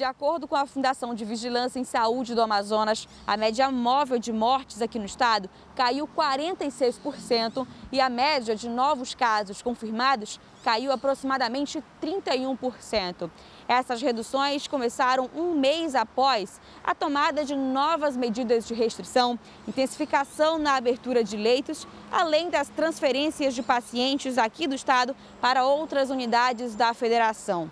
De acordo com a Fundação de Vigilância em Saúde do Amazonas, a média móvel de mortes aqui no estado caiu 46% e a média de novos casos confirmados caiu aproximadamente 31%. Essas reduções começaram um mês após a tomada de novas medidas de restrição, intensificação na abertura de leitos, além das transferências de pacientes aqui do estado para outras unidades da federação.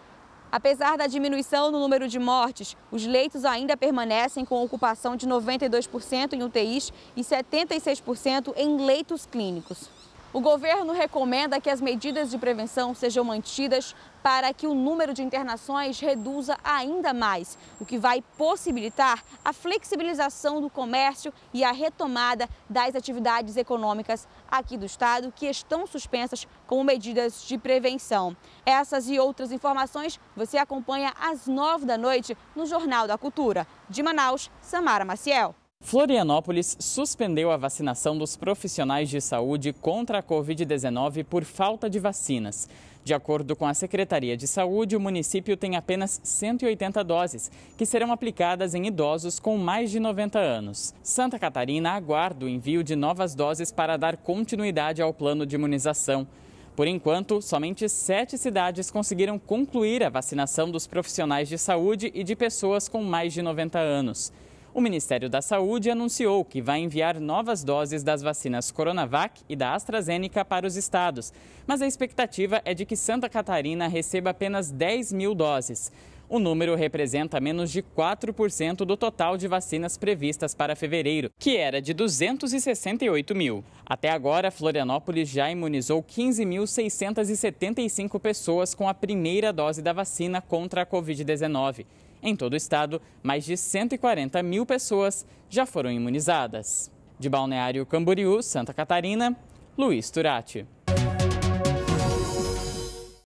Apesar da diminuição no número de mortes, os leitos ainda permanecem com ocupação de 92% em UTIs e 76% em leitos clínicos. O governo recomenda que as medidas de prevenção sejam mantidas para que o número de internações reduza ainda mais, o que vai possibilitar a flexibilização do comércio e a retomada das atividades econômicas aqui do estado que estão suspensas como medidas de prevenção. Essas e outras informações você acompanha às nove da noite no Jornal da Cultura. De Manaus, Samara Maciel. Florianópolis suspendeu a vacinação dos profissionais de saúde contra a Covid-19 por falta de vacinas. De acordo com a Secretaria de Saúde, o município tem apenas 180 doses, que serão aplicadas em idosos com mais de 90 anos. Santa Catarina aguarda o envio de novas doses para dar continuidade ao plano de imunização. Por enquanto, somente sete cidades conseguiram concluir a vacinação dos profissionais de saúde e de pessoas com mais de 90 anos. O Ministério da Saúde anunciou que vai enviar novas doses das vacinas Coronavac e da AstraZeneca para os estados, mas a expectativa é de que Santa Catarina receba apenas 10 mil doses. O número representa menos de 4% do total de vacinas previstas para fevereiro, que era de 268 mil. Até agora, Florianópolis já imunizou 15.675 pessoas com a primeira dose da vacina contra a Covid-19. Em todo o estado, mais de 140 mil pessoas já foram imunizadas. De Balneário Camboriú, Santa Catarina, Luiz Turati.